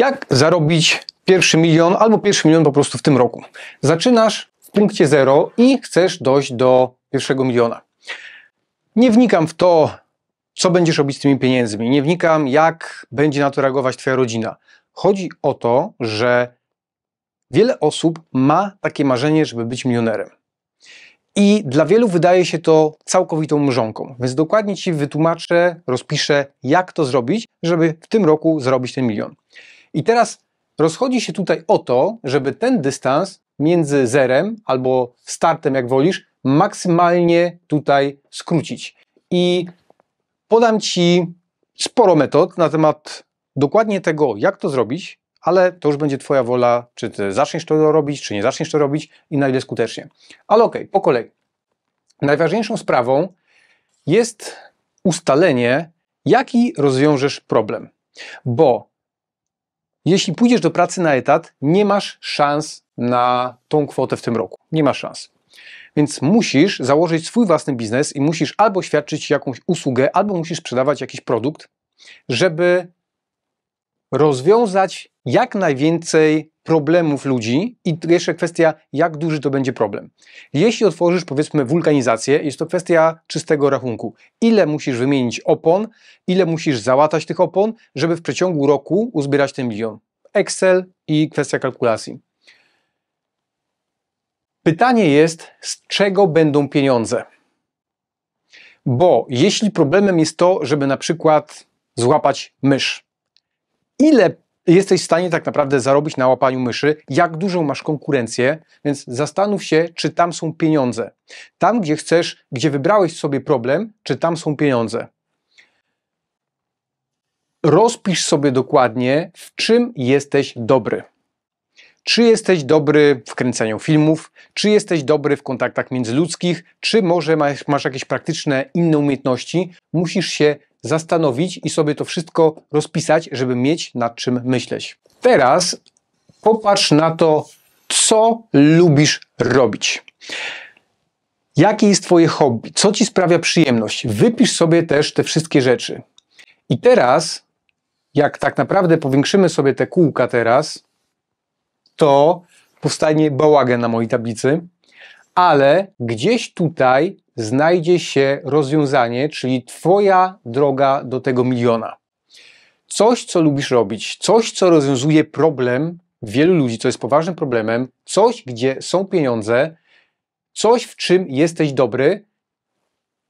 Jak zarobić pierwszy milion albo pierwszy milion po prostu w tym roku? Zaczynasz w punkcie zero i chcesz dojść do pierwszego miliona. Nie wnikam w to, co będziesz robić z tymi pieniędzmi, nie wnikam, jak będzie na to reagować Twoja rodzina. Chodzi o to, że wiele osób ma takie marzenie, żeby być milionerem. I dla wielu wydaje się to całkowitą mrzonką, więc dokładnie Ci wytłumaczę, rozpiszę, jak to zrobić, żeby w tym roku zarobić ten milion. I teraz rozchodzi się tutaj o to, żeby ten dystans między zerem albo startem, jak wolisz, maksymalnie tutaj skrócić. I podam Ci sporo metod na temat dokładnie tego, jak to zrobić, ale to już będzie Twoja wola, czy Ty zaczniesz to robić, czy nie zaczniesz to robić i na ile skutecznie. Ale okej, okay, po kolei. Najważniejszą sprawą jest ustalenie, jaki rozwiążesz problem. Bo jeśli pójdziesz do pracy na etat, nie masz szans na tą kwotę w tym roku. Nie masz szans. Więc musisz założyć swój własny biznes i musisz albo świadczyć jakąś usługę, albo musisz sprzedawać jakiś produkt, żeby rozwiązać jak najwięcej problemów ludzi i jeszcze kwestia, jak duży to będzie problem. Jeśli otworzysz powiedzmy wulkanizację, jest to kwestia czystego rachunku. Ile musisz wymienić opon, ile musisz załatać tych opon, żeby w przeciągu roku uzbierać ten milion. Excel i kwestia kalkulacji. Pytanie jest, z czego będą pieniądze? Bo jeśli problemem jest to, żeby na przykład złapać mysz, ile jesteś w stanie tak naprawdę zarobić na łapaniu myszy, jak dużą masz konkurencję, więc zastanów się, czy tam są pieniądze. Tam, gdzie chcesz, gdzie wybrałeś sobie problem, czy tam są pieniądze. Rozpisz sobie dokładnie, w czym jesteś dobry. Czy jesteś dobry w kręceniu filmów, czy jesteś dobry w kontaktach międzyludzkich, czy może masz, masz jakieś praktyczne inne umiejętności, musisz się zastanowić i sobie to wszystko rozpisać, żeby mieć nad czym myśleć. Teraz popatrz na to, co lubisz robić. Jakie jest Twoje hobby? Co Ci sprawia przyjemność? Wypisz sobie też te wszystkie rzeczy. I teraz, jak tak naprawdę powiększymy sobie te kółka teraz, to powstanie bałagan na mojej tablicy, ale gdzieś tutaj znajdzie się rozwiązanie, czyli Twoja droga do tego miliona. Coś, co lubisz robić, coś, co rozwiązuje problem wielu ludzi, co jest poważnym problemem, coś, gdzie są pieniądze, coś, w czym jesteś dobry,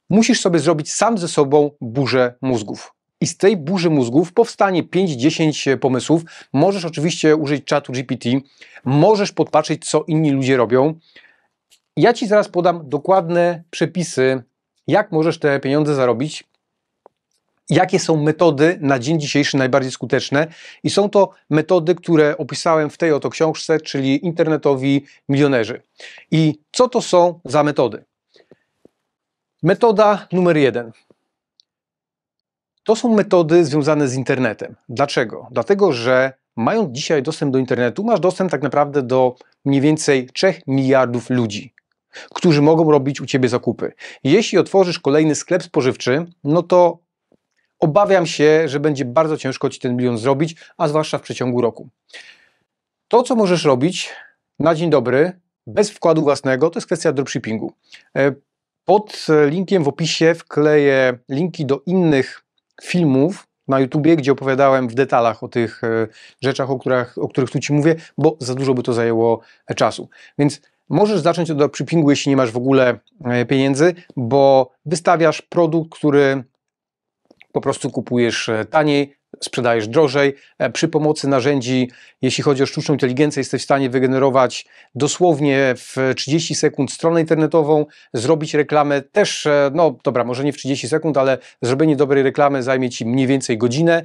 musisz sobie zrobić sam ze sobą burzę mózgów. I z tej burzy mózgów powstanie 5-10 e, pomysłów. Możesz oczywiście użyć czatu GPT, możesz podpatrzeć, co inni ludzie robią. Ja Ci zaraz podam dokładne przepisy, jak możesz te pieniądze zarobić, jakie są metody na dzień dzisiejszy najbardziej skuteczne i są to metody, które opisałem w tej oto książce, czyli internetowi milionerzy. I co to są za metody? Metoda numer jeden. To są metody związane z internetem. Dlaczego? Dlatego, że mając dzisiaj dostęp do internetu, masz dostęp tak naprawdę do mniej więcej 3 miliardów ludzi którzy mogą robić u Ciebie zakupy. Jeśli otworzysz kolejny sklep spożywczy, no to obawiam się, że będzie bardzo ciężko Ci ten milion zrobić, a zwłaszcza w przeciągu roku. To, co możesz robić na dzień dobry, bez wkładu własnego, to jest kwestia dropshippingu. E, pod e, linkiem w opisie wkleję linki do innych filmów na YouTubie, gdzie opowiadałem w detalach o tych e, rzeczach, o których, o których tu Ci mówię, bo za dużo by to zajęło czasu. Więc Możesz zacząć od dropshippingu, jeśli nie masz w ogóle e, pieniędzy, bo wystawiasz produkt, który po prostu kupujesz e, taniej, sprzedajesz drożej. E, przy pomocy narzędzi, jeśli chodzi o sztuczną inteligencję, jesteś w stanie wygenerować dosłownie w 30 sekund stronę internetową, zrobić reklamę też, no dobra, może nie w 30 sekund, ale zrobienie dobrej reklamy zajmie Ci mniej więcej godzinę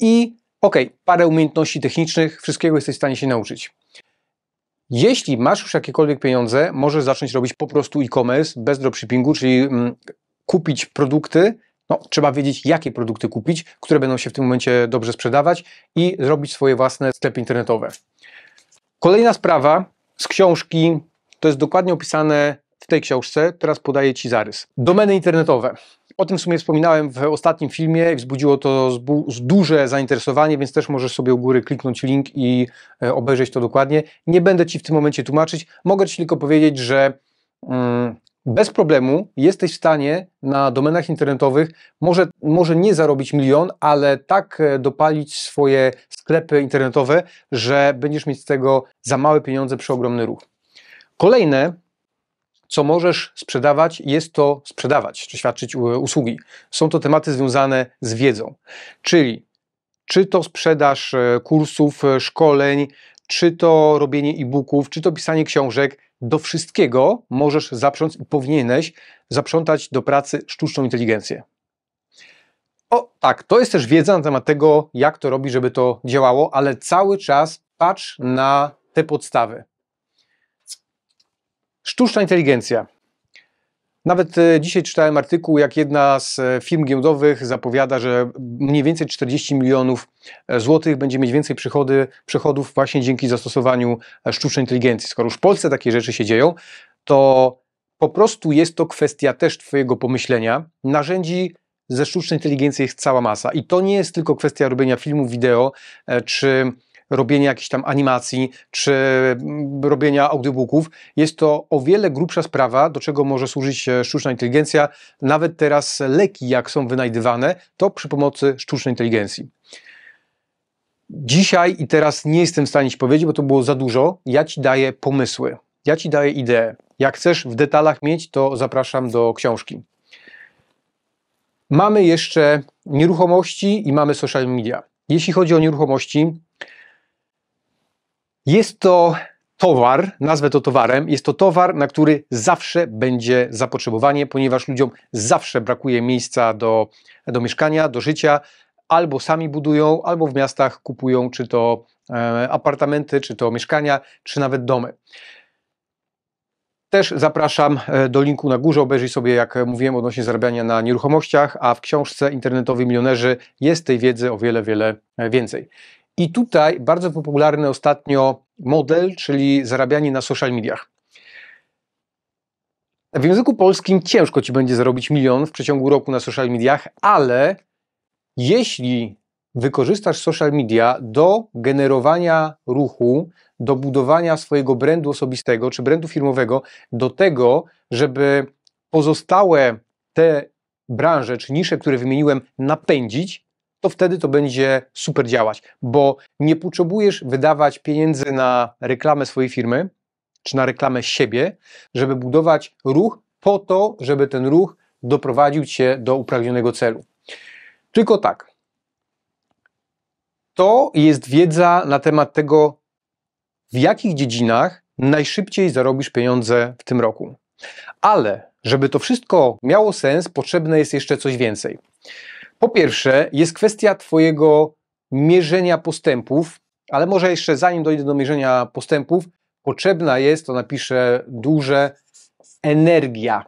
i okej, okay, parę umiejętności technicznych, wszystkiego jesteś w stanie się nauczyć. Jeśli masz już jakiekolwiek pieniądze, możesz zacząć robić po prostu e-commerce bez dropshippingu, czyli mm, kupić produkty, no, trzeba wiedzieć, jakie produkty kupić, które będą się w tym momencie dobrze sprzedawać i zrobić swoje własne sklepy internetowe. Kolejna sprawa z książki, to jest dokładnie opisane w tej książce, teraz podaję Ci zarys. Domeny internetowe. O tym w sumie wspominałem w ostatnim filmie, wzbudziło to duże zainteresowanie, więc też możesz sobie u góry kliknąć link i e, obejrzeć to dokładnie. Nie będę Ci w tym momencie tłumaczyć, mogę Ci tylko powiedzieć, że mm, bez problemu jesteś w stanie na domenach internetowych może, może nie zarobić milion, ale tak e, dopalić swoje sklepy internetowe, że będziesz mieć z tego za małe pieniądze przeogromny ruch. Kolejne co możesz sprzedawać, jest to sprzedawać, czy świadczyć e, usługi. Są to tematy związane z wiedzą, czyli czy to sprzedaż e, kursów, e, szkoleń, czy to robienie e-booków, czy to pisanie książek, do wszystkiego możesz zaprząc i powinieneś zaprzątać do pracy sztuczną inteligencję. O tak, to jest też wiedza na temat tego, jak to robi, żeby to działało, ale cały czas patrz na te podstawy. Sztuczna inteligencja. Nawet e, dzisiaj czytałem artykuł, jak jedna z e, firm giełdowych zapowiada, że mniej więcej 40 milionów e, złotych będzie mieć więcej przychody, przychodów właśnie dzięki zastosowaniu sztucznej inteligencji. Skoro już w Polsce takie rzeczy się dzieją, to po prostu jest to kwestia też Twojego pomyślenia. Narzędzi ze sztucznej inteligencji jest cała masa. I to nie jest tylko kwestia robienia filmów, wideo czy robienia jakichś tam animacji czy mm, robienia audiobooków. Jest to o wiele grubsza sprawa, do czego może służyć e, sztuczna inteligencja. Nawet teraz leki, jak są wynajdywane, to przy pomocy sztucznej inteligencji. Dzisiaj i teraz nie jestem w stanie ci powiedzieć, bo to było za dużo. Ja ci daję pomysły, ja ci daję idee. Jak chcesz w detalach mieć, to zapraszam do książki. Mamy jeszcze nieruchomości i mamy social media. Jeśli chodzi o nieruchomości, jest to towar, nazwę to towarem, jest to towar, na który zawsze będzie zapotrzebowanie, ponieważ ludziom zawsze brakuje miejsca do, do mieszkania, do życia. Albo sami budują, albo w miastach kupują, czy to e, apartamenty, czy to mieszkania, czy nawet domy. Też zapraszam e, do linku na górze, obejrzyj sobie, jak mówiłem, odnośnie zarabiania na nieruchomościach, a w książce Internetowi Milionerzy jest tej wiedzy o wiele, wiele e, więcej. I tutaj bardzo popularny ostatnio model, czyli zarabianie na social mediach. W języku polskim ciężko ci będzie zarobić milion w przeciągu roku na social mediach, ale jeśli wykorzystasz social media do generowania ruchu, do budowania swojego brandu osobistego czy brandu firmowego, do tego, żeby pozostałe te branże czy nisze, które wymieniłem, napędzić, to wtedy to będzie super działać, bo nie potrzebujesz wydawać pieniędzy na reklamę swojej firmy czy na reklamę siebie, żeby budować ruch po to, żeby ten ruch doprowadził cię do upragnionego celu. Tylko tak. To jest wiedza na temat tego, w jakich dziedzinach najszybciej zarobisz pieniądze w tym roku. Ale, żeby to wszystko miało sens, potrzebne jest jeszcze coś więcej. Po pierwsze, jest kwestia Twojego mierzenia postępów, ale może jeszcze zanim dojdę do mierzenia postępów, potrzebna jest, to napiszę duże, energia.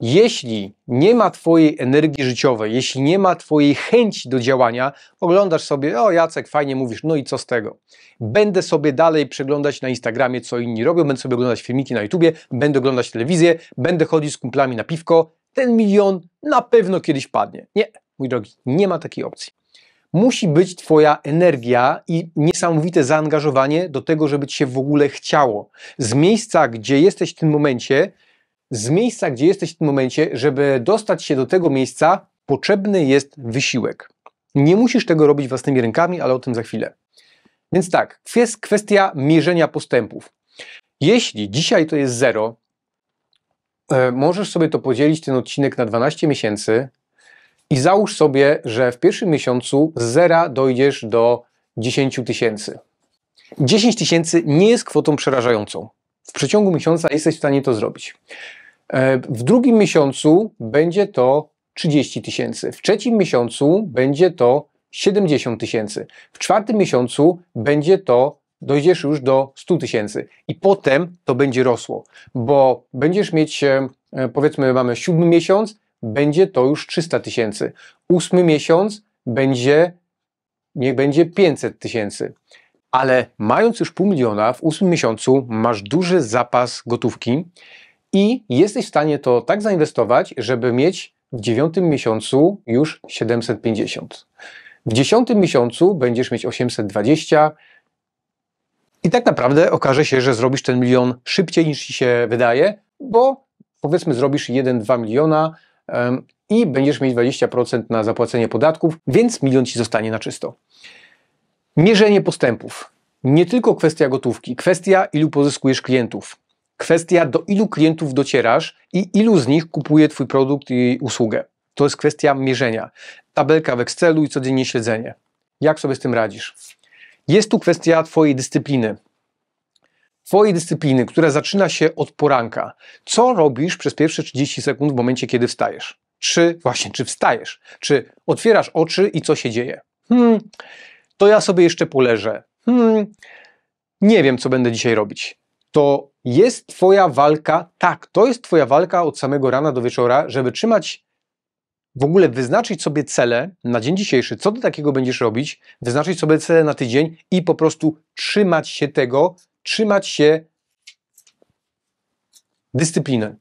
Jeśli nie ma Twojej energii życiowej, jeśli nie ma Twojej chęci do działania, oglądasz sobie, o Jacek, fajnie mówisz, no i co z tego? Będę sobie dalej przeglądać na Instagramie, co inni robią, będę sobie oglądać filmiki na YouTubie, będę oglądać telewizję, będę chodzić z kumplami na piwko. Ten milion na pewno kiedyś padnie. Nie, mój drogi, nie ma takiej opcji. Musi być Twoja energia i niesamowite zaangażowanie do tego, żeby Ci się w ogóle chciało. Z miejsca, gdzie jesteś w tym momencie, z miejsca, gdzie jesteś w tym momencie, żeby dostać się do tego miejsca, potrzebny jest wysiłek. Nie musisz tego robić własnymi rękami, ale o tym za chwilę. Więc tak, jest kwestia mierzenia postępów. Jeśli dzisiaj to jest zero, e, możesz sobie to podzielić ten odcinek na 12 miesięcy, i załóż sobie, że w pierwszym miesiącu z zera dojdziesz do 10 tysięcy. 10 tysięcy nie jest kwotą przerażającą. W przeciągu miesiąca jesteś w stanie to zrobić. E, w drugim miesiącu będzie to 30 tysięcy. W trzecim miesiącu będzie to 70 tysięcy. W czwartym miesiącu będzie to dojdziesz już do 100 tysięcy i potem to będzie rosło, bo będziesz mieć, e, powiedzmy, mamy siódmy miesiąc będzie to już 300 tysięcy. Ósmy miesiąc będzie, niech będzie 500 tysięcy. Ale mając już pół miliona w ósmym miesiącu masz duży zapas gotówki i jesteś w stanie to tak zainwestować, żeby mieć w dziewiątym miesiącu już 750. W dziesiątym miesiącu będziesz mieć 820, i tak naprawdę okaże się, że zrobisz ten milion szybciej niż ci się wydaje, bo powiedzmy zrobisz 1-2 miliona, i będziesz mieć 20% na zapłacenie podatków, więc milion ci zostanie na czysto. Mierzenie postępów. Nie tylko kwestia gotówki, kwestia ilu pozyskujesz klientów, kwestia do ilu klientów docierasz i ilu z nich kupuje Twój produkt i usługę. To jest kwestia mierzenia. Tabelka w Excelu i codziennie śledzenie. Jak sobie z tym radzisz? Jest tu kwestia Twojej dyscypliny. Twojej dyscypliny, która zaczyna się od poranka. Co robisz przez pierwsze 30 sekund w momencie, kiedy wstajesz? Czy właśnie, czy wstajesz? Czy otwierasz oczy i co się dzieje? Hmm, to ja sobie jeszcze poleżę. Hmm, nie wiem, co będę dzisiaj robić. To jest Twoja walka, tak, to jest Twoja walka od samego rana do wieczora, żeby trzymać, w ogóle wyznaczyć sobie cele na dzień dzisiejszy, co do takiego będziesz robić, wyznaczyć sobie cele na tydzień i po prostu trzymać się tego trzymać się dyscypliny.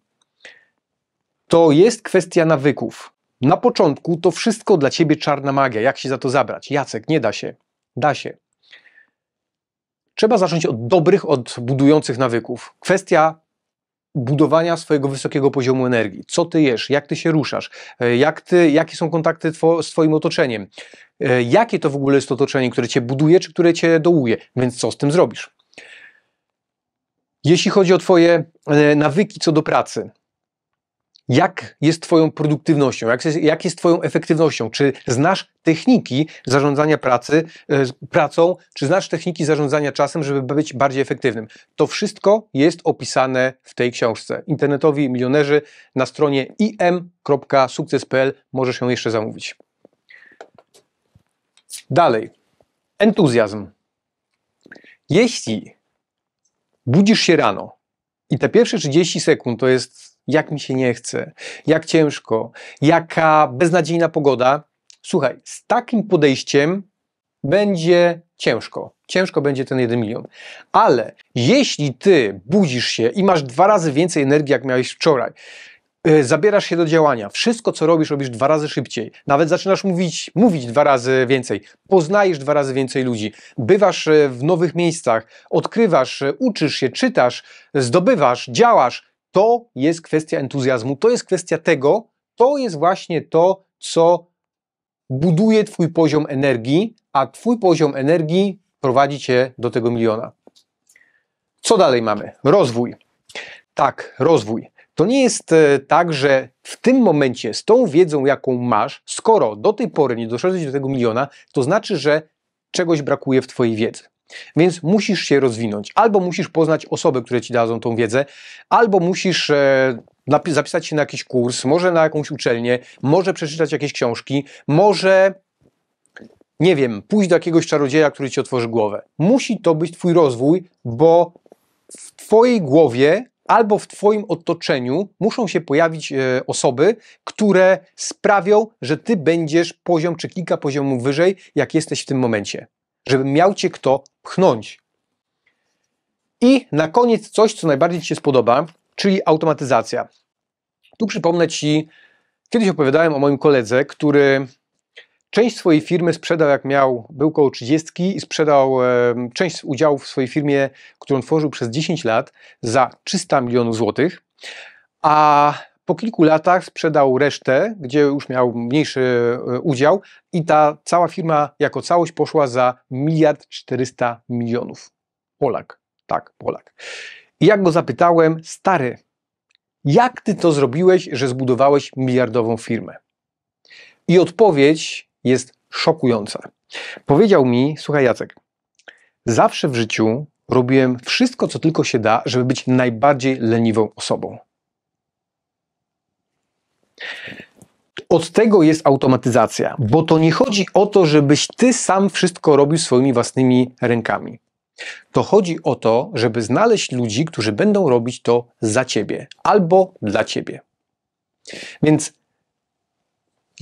To jest kwestia nawyków. Na początku to wszystko dla ciebie czarna magia. Jak się za to zabrać? Jacek, nie da się. Da się. Trzeba zacząć od dobrych, od budujących nawyków. Kwestia budowania swojego wysokiego poziomu energii. Co ty jesz, jak ty się ruszasz, e, jak ty, jakie są kontakty two, z twoim otoczeniem, e, jakie to w ogóle jest otoczenie, które cię buduje, czy które cię dołuje, więc co z tym zrobisz? Jeśli chodzi o Twoje e, nawyki co do pracy, jak jest Twoją produktywnością, jak jest, jak jest Twoją efektywnością? Czy znasz techniki zarządzania pracy, e, pracą, czy znasz techniki zarządzania czasem, żeby być bardziej efektywnym? To wszystko jest opisane w tej książce. Internetowi milionerzy na stronie im.sukces.pl możesz ją jeszcze zamówić. Dalej. Entuzjazm. Jeśli Budzisz się rano i te pierwsze 30 sekund to jest jak mi się nie chce, jak ciężko, jaka beznadziejna pogoda. Słuchaj, z takim podejściem będzie ciężko. Ciężko będzie ten 1 milion. Ale jeśli ty budzisz się i masz dwa razy więcej energii, jak miałeś wczoraj, Y, zabierasz się do działania. Wszystko, co robisz, robisz dwa razy szybciej. Nawet zaczynasz mówić, mówić dwa razy więcej. Poznajesz dwa razy więcej ludzi. Bywasz y, w nowych miejscach, odkrywasz, y, uczysz się, czytasz, zdobywasz, działasz. To jest kwestia entuzjazmu, to jest kwestia tego, to jest właśnie to, co buduje Twój poziom energii, a Twój poziom energii prowadzi Cię do tego miliona. Co dalej mamy? Rozwój. Tak, rozwój. To nie jest e, tak, że w tym momencie z tą wiedzą, jaką masz, skoro do tej pory nie doszedłeś do tego miliona, to znaczy, że czegoś brakuje w Twojej wiedzy. Więc musisz się rozwinąć. Albo musisz poznać osoby, które ci dadzą tą wiedzę, albo musisz e, zapisać się na jakiś kurs, może na jakąś uczelnię, może przeczytać jakieś książki, może nie wiem, pójść do jakiegoś czarodzieja, który ci otworzy głowę. Musi to być twój rozwój, bo w twojej głowie albo w Twoim otoczeniu muszą się pojawić e, osoby, które sprawią, że Ty będziesz poziom czy kilka poziomów wyżej, jak jesteś w tym momencie. Żeby miał Cię kto pchnąć. I na koniec coś, co najbardziej Ci się spodoba, czyli automatyzacja. Tu przypomnę Ci, kiedyś opowiadałem o moim koledze, który Część swojej firmy sprzedał, jak miał, był około 30 i sprzedał e, część udziałów w swojej firmie, którą tworzył przez 10 lat za 300 milionów złotych, a po kilku latach sprzedał resztę, gdzie już miał mniejszy e, udział i ta cała firma jako całość poszła za miliard 400 milionów. Polak, tak, Polak. I jak go zapytałem, stary, jak ty to zrobiłeś, że zbudowałeś miliardową firmę? I odpowiedź jest szokująca. Powiedział mi, słuchaj Jacek, zawsze w życiu robiłem wszystko, co tylko się da, żeby być najbardziej leniwą osobą. Od tego jest automatyzacja, bo to nie chodzi o to, żebyś ty sam wszystko robił swoimi własnymi rękami. To chodzi o to, żeby znaleźć ludzi, którzy będą robić to za ciebie albo dla ciebie. Więc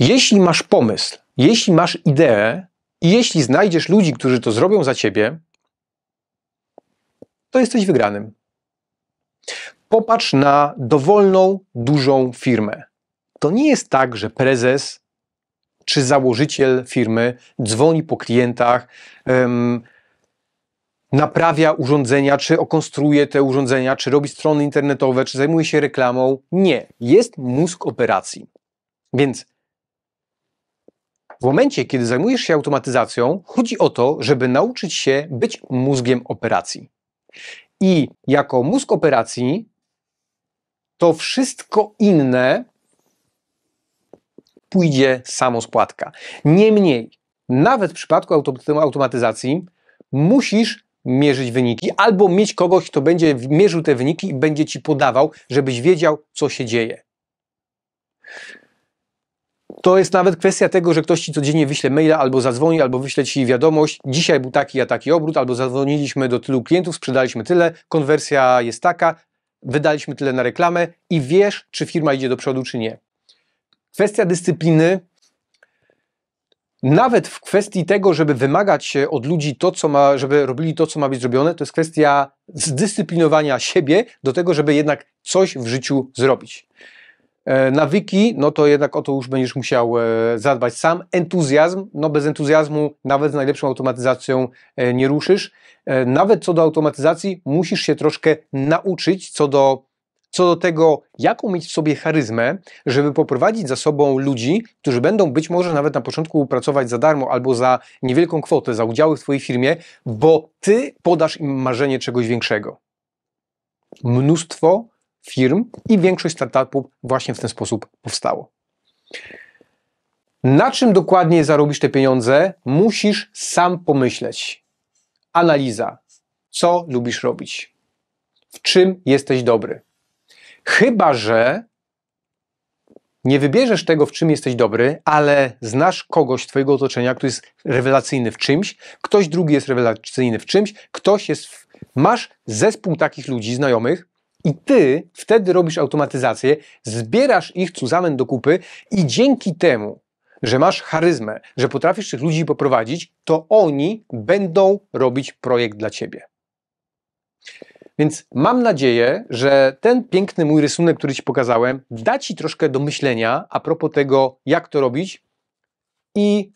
jeśli masz pomysł, jeśli masz ideę i jeśli znajdziesz ludzi, którzy to zrobią za ciebie, to jesteś wygranym. Popatrz na dowolną, dużą firmę. To nie jest tak, że prezes czy założyciel firmy dzwoni po klientach, um, naprawia urządzenia, czy okonstruuje te urządzenia, czy robi strony internetowe, czy zajmuje się reklamą. Nie, jest mózg operacji. Więc w momencie, kiedy zajmujesz się automatyzacją, chodzi o to, żeby nauczyć się być mózgiem operacji. I jako mózg operacji, to wszystko inne pójdzie samo z płatka. Niemniej, nawet w przypadku automatyzacji, musisz mierzyć wyniki albo mieć kogoś, kto będzie mierzył te wyniki i będzie ci podawał, żebyś wiedział, co się dzieje. To jest nawet kwestia tego, że ktoś ci codziennie wyśle maila albo zadzwoni, albo wyśle ci wiadomość. Dzisiaj był taki, a taki obrót, albo zadzwoniliśmy do tylu klientów, sprzedaliśmy tyle, konwersja jest taka, wydaliśmy tyle na reklamę i wiesz, czy firma idzie do przodu, czy nie. Kwestia dyscypliny. Nawet w kwestii tego, żeby wymagać od ludzi to, co ma, żeby robili to, co ma być zrobione, to jest kwestia zdyscyplinowania siebie do tego, żeby jednak coś w życiu zrobić. E, Nawyki, no to jednak o to już będziesz musiał e, zadbać sam. Entuzjazm, no bez entuzjazmu nawet z najlepszą automatyzacją e, nie ruszysz. Nawet co do automatyzacji, musisz się troszkę nauczyć co do, co do tego, jaką mieć w sobie charyzmę, żeby poprowadzić za sobą ludzi, którzy będą być może nawet na początku pracować za darmo albo za niewielką kwotę, za udziały w Twojej firmie, bo Ty podasz im marzenie czegoś większego. Mnóstwo firm i większość startupów właśnie w ten sposób powstało. Na czym dokładnie zarobisz te pieniądze, musisz sam pomyśleć. Analiza. Co lubisz robić? W czym jesteś dobry? Chyba, że nie wybierzesz tego, w czym jesteś dobry, ale znasz kogoś z Twojego otoczenia, kto jest rewelacyjny w czymś, ktoś drugi jest rewelacyjny w czymś, ktoś jest. W... Masz zespół takich ludzi, znajomych, i ty wtedy robisz automatyzację, zbierasz ich cuzamen do kupy i dzięki temu, że masz charyzmę, że potrafisz tych ludzi poprowadzić, to oni będą robić projekt dla ciebie. Więc mam nadzieję, że ten piękny mój rysunek, który Ci pokazałem, da Ci troszkę do myślenia a propos tego, jak to robić i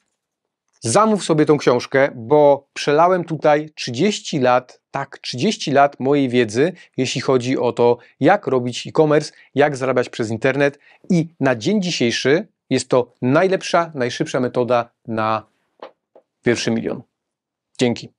Zamów sobie tą książkę, bo przelałem tutaj 30 lat, tak, 30 lat mojej wiedzy, jeśli chodzi o to, jak robić e-commerce, jak zarabiać przez internet i na dzień dzisiejszy jest to najlepsza, najszybsza metoda na pierwszy milion. Dzięki.